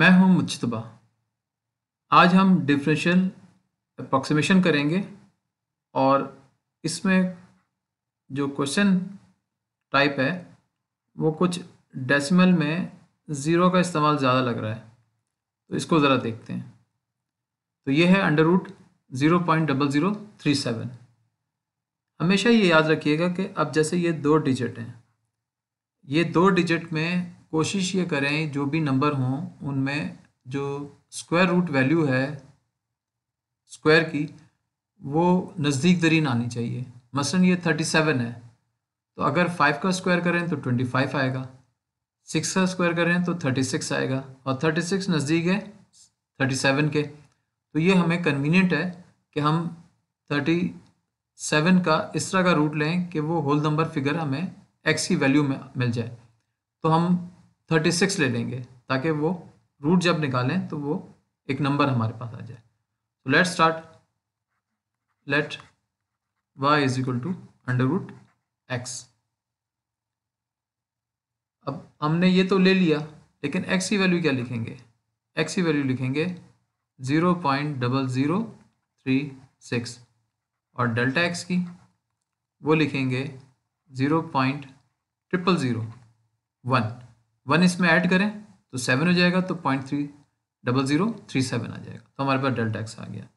मैं हूं मुज्तबा आज हम डिफरेंशियल अप्रॉक्सीमेशन करेंगे और इसमें जो क्वेश्चन टाइप है वो कुछ डेसिमल में ज़ीरो का इस्तेमाल ज़्यादा लग रहा है तो इसको ज़रा देखते हैं तो ये है under root zero point double zero three seven हमेशा ये याद रखिएगा कि अब जैसे ये दो डिजिट हैं ये दो डिजिट में कोशिश ये करें जो भी नंबर हों उनमें जो स्क्वायर रूट वैल्यू है स्क्वायर की वो नज़दीक दरीन आनी चाहिए मसलन ये थर्टी सेवन है तो अगर फाइव का स्क्वायर करें तो ट्वेंटी फाइव आएगा सिक्स का स्क्वायर करें तो थर्टी सिक्स आएगा और थर्टी सिक्स नज़दीक है थर्टी सेवन के तो ये हमें कन्वीनियंट है कि हम थर्टी सेवन का इस तरह का रूट लें कि वो होल नंबर फिगर हमें एक्स की वैल्यू में मिल जाए तो हम थर्टी सिक्स ले लेंगे ताकि वो रूट जब निकालें तो वो एक नंबर हमारे पास आ जाए तो let start let y is equal to under root x अब हमने ये तो ले लिया लेकिन x की वैल्यू क्या लिखेंगे x की वैल्यू लिखेंगे zero point double zero three six और डेल्टा एक्स की वो लिखेंगे zero point triple zero one one इसमें ऐड करें तो सेवन हो जाएगा तो point three double zero three seven आ जाएगा तो हमारे पास डेल्टा एक्स आ गया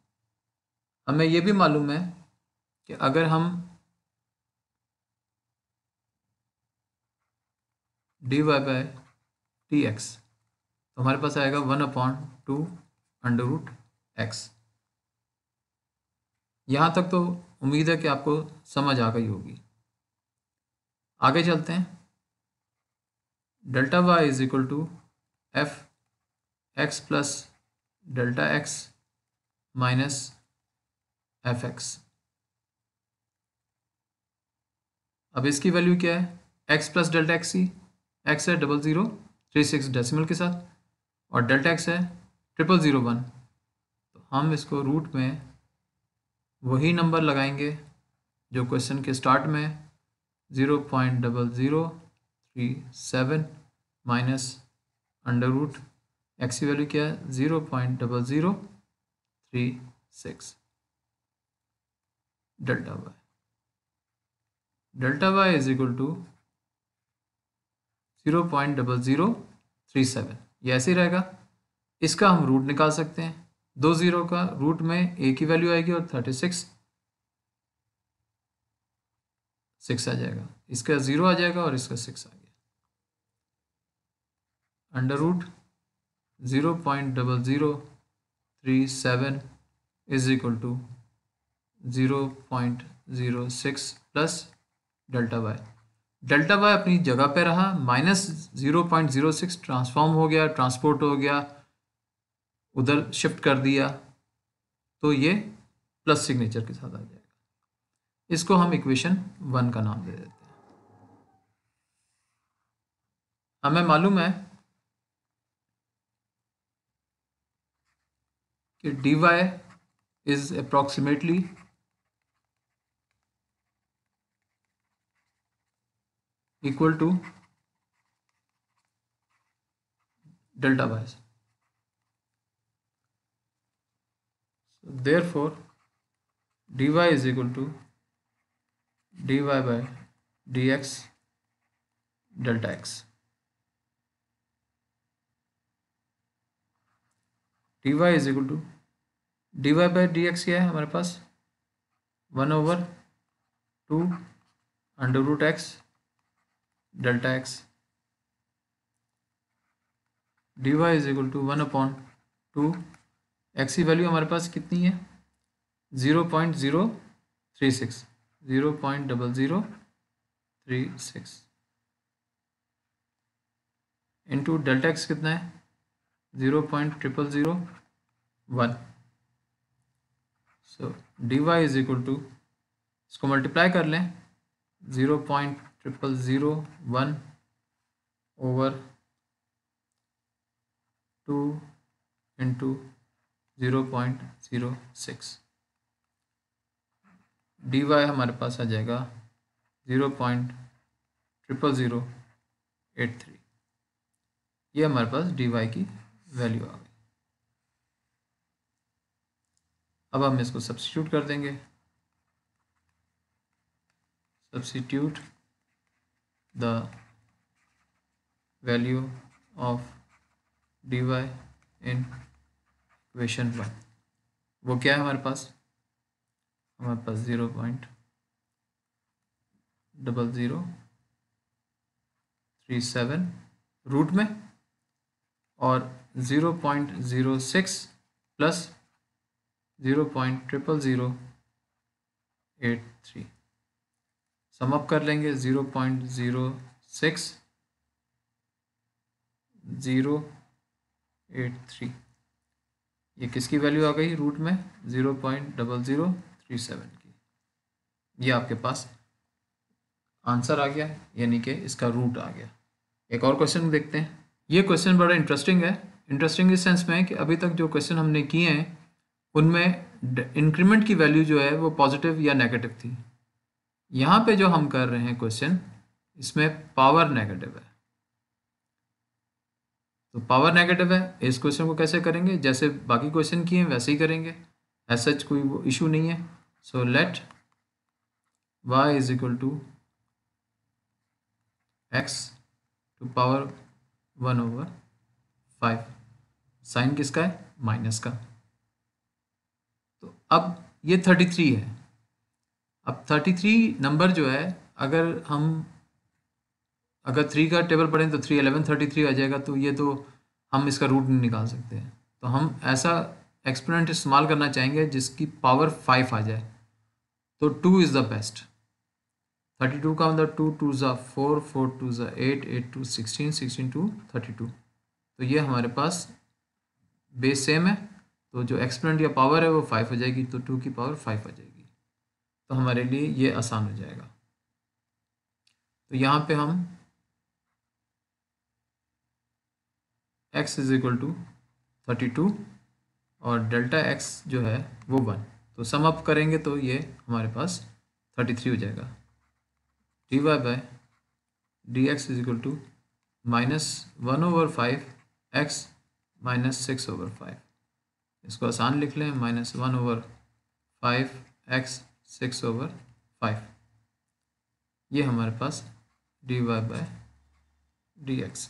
हमें यह भी मालूम है कि अगर हम d y by d x तो हमारे पास आएगा one upon two under root x यहाँ तक तो उम्मीद है कि आपको समझ आ गई होगी आगे चलते हैं delta y is equal to f x plus delta x minus f x अब इसकी वैल्यू क्या है एक्स प्लस डेल्टा एक्स की एक्स है double zero three six decimal के साथ और डेल्टा एक्स है ट्रिपल ज़ीरो वन तो हम इसको रूट में वही नंबर लगाएंगे जो क्वेश्चन के स्टार्ट में zero point double zero three seven minus under root x की वैल्यू क्या है zero point double zero three six delta y delta y is equal to zero point double zero three seven ये ऐसे ही रहेगा इसका हम root निकाल सकते हैं दो ज़ीरो का रूट में ए की वैल्यू आएगी और थर्टी सिक्स सिक्स आ जाएगा इसका ज़ीरो आ जाएगा और इसका सिक्स आ जाएगा under root zero point double zero three seven is equal to zero point zero six plus delta y delta y अपनी जगह पे रहा minus zero point zero six transform हो गया ट्रांसपोर्ट हो गया उधर शिफ्ट कर दिया तो ये प्लस सिग्नेचर के साथ आ जाएगा इसको हम इक्वेशन वन का नाम दे देते हैं हमें मालूम है dy is approximately equal to delta y. So therefore, dy is equal to dy by dx delta x. D y is equal to d y by d x क्या है हमारे पास one over two under root x delta x d y is equal to one upon two x की value हमारे पास कितनी है zero point zero three six zero point double zero three six into delta x कितना है one so so dy is equal to इसको multiply कर लें zero point triple zero one over two into zero point zero six d y हमारे पास आ जाएगा zero point triple zero eight three ये हमारे पास डी वाई की वैल्यू आ गई अब हम इसको सब्सिट्यूट कर देंगे substitute the value of d y in equation one वो क्या है हमारे पास हमारे पास zero point double zero three seven root में और zero point zero six plus zero point triple zero eight three sum up कर लेंगे zero point zero six zero eight three ये किसकी वैल्यू आ गई रूट में zero point double zero three seven की ये आपके पास आंसर आ गया यानी कि इसका रूट आ गया एक और क्वेश्चन देखते हैं ये क्वेश्चन बड़ा इंटरेस्टिंग है इंटरेस्टिंग इस सेंस में कि अभी तक जो क्वेश्चन हमने किए हैं उनमें इंक्रीमेंट की वैल्यू जो है वो पॉजिटिव या नेगेटिव थी यहाँ पे जो हम कर रहे हैं क्वेश्चन इसमें पावर नेगेटिव है तो पावर नेगेटिव है इस क्वेश्चन को कैसे करेंगे जैसे बाकी क्वेश्चन किए हैं वैसे ही करेंगे ऐसा सच कोई वो इशू नहीं है so let y is equal to x to power one over five sign किसका है माइनस का तो अब ये थर्टी थ्री है अब थर्टी थ्री नंबर जो है अगर हम अगर थ्री का टेबल पढ़ें तो थ्री एलेवन थर्टी थ्री आ जाएगा तो ये तो हम इसका रूट नहीं निकाल सकते हैं तो हम ऐसा एक्सपेरिमेंट इस्तेमाल करना चाहेंगे जिसकी पावर फाइव आ जाए तो two is the base thirty two का मतलब टू टू ज़ा फोर फोर टू ज़ा eight eight two sixteen sixteen two thirty two तो ये हमारे पास बेस सेम है तो जो एक्सपोनेंट या पावर है वो फाइव हो जाएगी तो टू की पावर फाइव हो जाएगी तो हमारे लिए ये आसान हो जाएगा तो यहाँ पे हम x is equal to thirty two और डेल्टा x जो है वो वन तो सम अप करेंगे तो ये हमारे पास थर्टी थ्री हो जाएगा d y by d x is equal to minus one over five x minus six over five इसको आसान लिख लें minus one over five x six over five ये हमारे पास d y by d x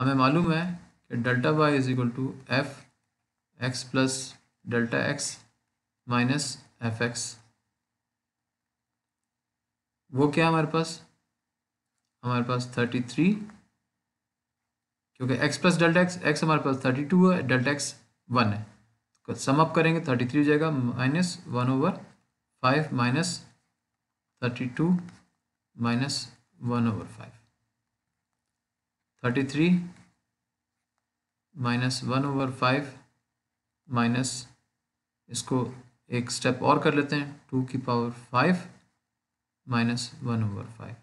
हमें मालूम है कि delta y is equal to f x plus delta x minus f x वो क्या हमारे पास हमारे पास थर्टी थ्री क्योंकि x plus delta x x हमारे पास थर्टी टू है डेल्टा एक्स वन है तो सम अप करेंगे थर्टी थ्री हो जाएगा minus one over five minus thirty two minus one over five thirty three minus one over five minus इसको एक स्टेप और कर लेते हैं टू की power five minus one over five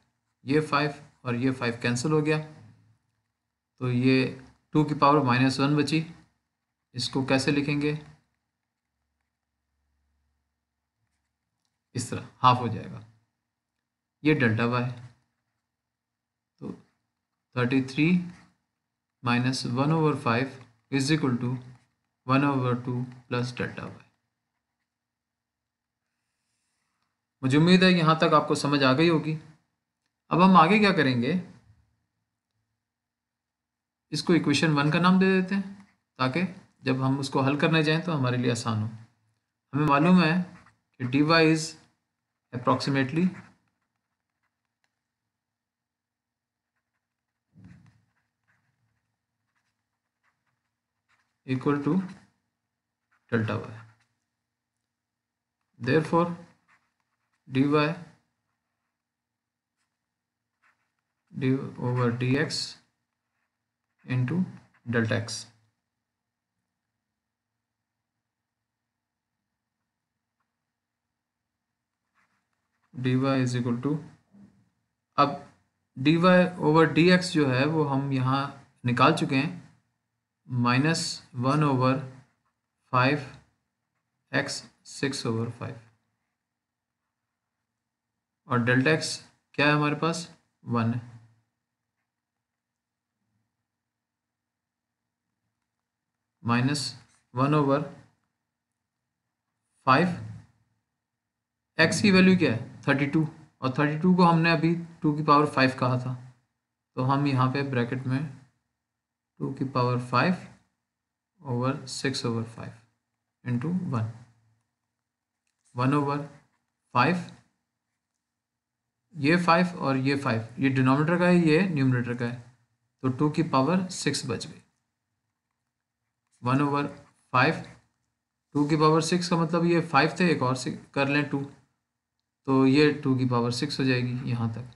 ये फाइव और ये फाइव कैंसिल हो गया तो ये टू की पावर माइनस वन बची इसको कैसे लिखेंगे इस तरह हाफ हो जाएगा ये डेल्टा वाई तो thirty three minus one over five is equal to one over two plus delta y मुझे उम्मीद है यहाँ तक आपको समझ आ गई होगी अब हम आगे क्या करेंगे इसको इक्वेशन वन का नाम दे देते हैं ताकि जब हम उसको हल करने जाएं तो हमारे लिए आसान हो हमें मालूम है कि d y is approximately y therefore d y d over d x into delta x dy is equal to अब dy ओवर dx जो है वो हम यहाँ निकाल चुके हैं minus one over five x six over five और डेल्टा एक्स क्या है हमारे पास वन है minus one over five x की वैल्यू क्या है थर्टी टू और थर्टी टू को हमने अभी टू की पावर फाइव कहा था तो हम यहाँ पे ब्रैकेट में टू की power five over six over five into one one over five ये फाइव और ये फाइव ये डिनोमीटर का है ये न्यूमिनेटर का है तो टू की पावर सिक्स बच गई वन ओवर फाइव टू की पावर सिक्स का मतलब ये फाइव थे एक और सिक्स कर लें टू तो ये टू की पावर सिक्स हो जाएगी यहाँ तक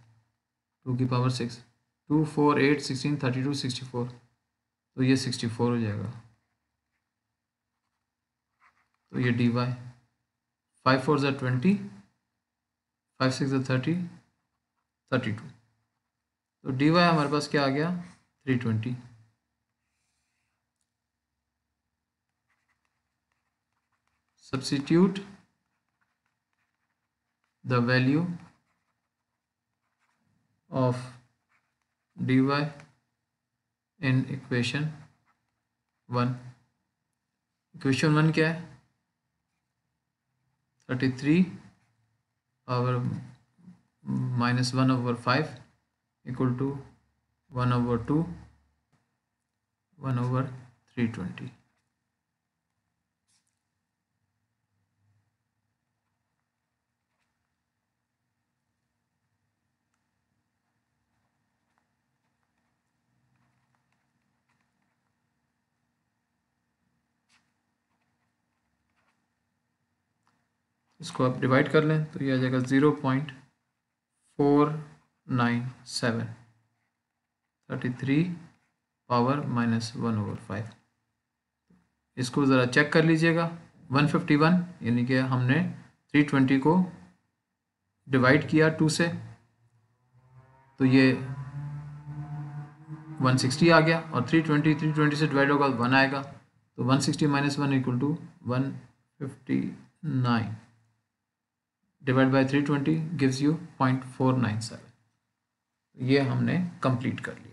टू की power six two four eight sixteen thirty two sixty four तो ये सिक्सटी फोर हो जाएगा तो ये डी वाई फाइव फोर ज़ा ट्वेंटी फाइव सिक्स ज़ा थर्टी थर्टी टू तो डी वाई हमारे पास क्या आ गया three twenty substitute the value of dy in equation one equation one क्या है थर्टी थ्री और minus one over five equal to one over two one over three twenty इसको आप डिवाइड कर लें तो ये आ जाएगा zero point four nine seven thirty three power minus one over five इसको ज़रा चेक कर लीजिएगा वन फिफ्टी वन यानी कि हमने थ्री ट्वेंटी को डिवाइड किया टू से तो ये वन सिक्सटी आ गया और थ्री ट्वेंटी थ्री ट्वेंटी से डिवाइड होगा वन आएगा तो one sixty minus one equal to one fifty nine divide by 320 gives you 0.497 ये हमने कंप्लीट कर लिया